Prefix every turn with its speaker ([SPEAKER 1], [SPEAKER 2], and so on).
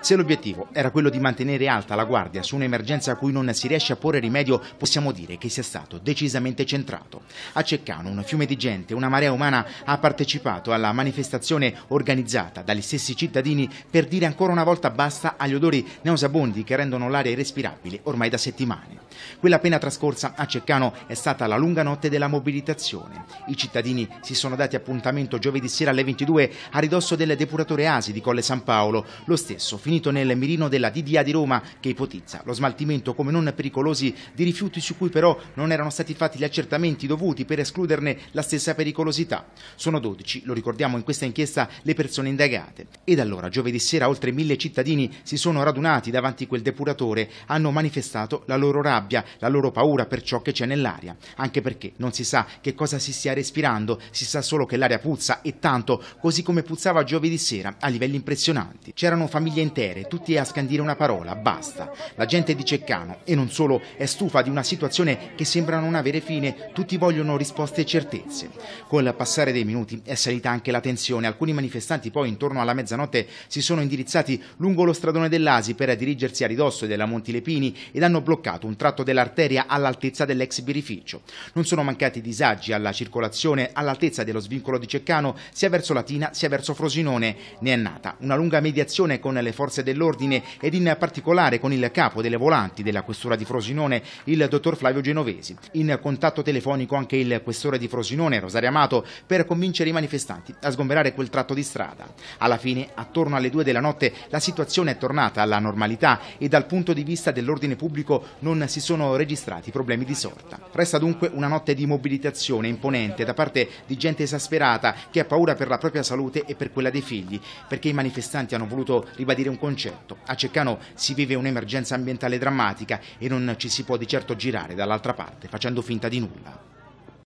[SPEAKER 1] Se l'obiettivo era quello di mantenere alta la guardia su un'emergenza a cui non si riesce a porre rimedio, possiamo dire che sia stato decisamente centrato. A Ceccano un fiume di gente, una marea umana ha partecipato alla manifestazione organizzata dagli stessi cittadini per dire ancora una volta basta agli odori nauseabondi che rendono l'aria irrespirabile ormai da settimane. Quella appena trascorsa a Ceccano è stata la lunga notte della mobilitazione. I cittadini si sono dati appuntamento giovedì sera alle 22 a ridosso del depuratore Asi di Colle San Paolo, lo stesso finito nel mirino della DDA di Roma che ipotizza lo smaltimento come non pericolosi di rifiuti su cui però non erano stati fatti gli accertamenti dovuti per escluderne la stessa pericolosità. Sono 12, lo ricordiamo in questa inchiesta, le persone indagate. Ed allora giovedì sera oltre mille cittadini si sono radunati davanti quel depuratore, hanno manifestato la loro rabbia rabbia, la loro paura per ciò che c'è nell'aria, anche perché non si sa che cosa si stia respirando, si sa solo che l'aria puzza e tanto, così come puzzava giovedì sera a livelli impressionanti. C'erano famiglie intere, tutti a scandire una parola, basta. La gente di Ceccano, e non solo, è stufa di una situazione che sembra non avere fine, tutti vogliono risposte e certezze. Col passare dei minuti è salita anche la tensione, alcuni manifestanti poi intorno alla mezzanotte si sono indirizzati lungo lo stradone dell'Asi per dirigersi a ridosso della Monti Lepini ed hanno bloccato un tratto tratto dell'arteria all'altezza dell'ex birrificio. Non sono mancati disagi alla circolazione all'altezza dello svincolo di Ceccano sia verso Latina sia verso Frosinone. Ne è nata una lunga mediazione con le forze dell'ordine ed in particolare con il capo delle volanti della questura di Frosinone, il dottor Flavio Genovesi. In contatto telefonico anche il questore di Frosinone, Rosario Amato, per convincere i manifestanti a sgomberare quel tratto di strada. Alla fine, attorno alle due della notte, la situazione è tornata alla normalità e dal punto di vista dell'ordine pubblico non si sono registrati problemi di sorta. Resta dunque una notte di mobilitazione imponente da parte di gente esasperata che ha paura per la propria salute e per quella dei figli, perché i manifestanti hanno voluto ribadire un concetto. A Ceccano si vive un'emergenza ambientale drammatica e non ci si può di certo girare dall'altra parte facendo finta di nulla.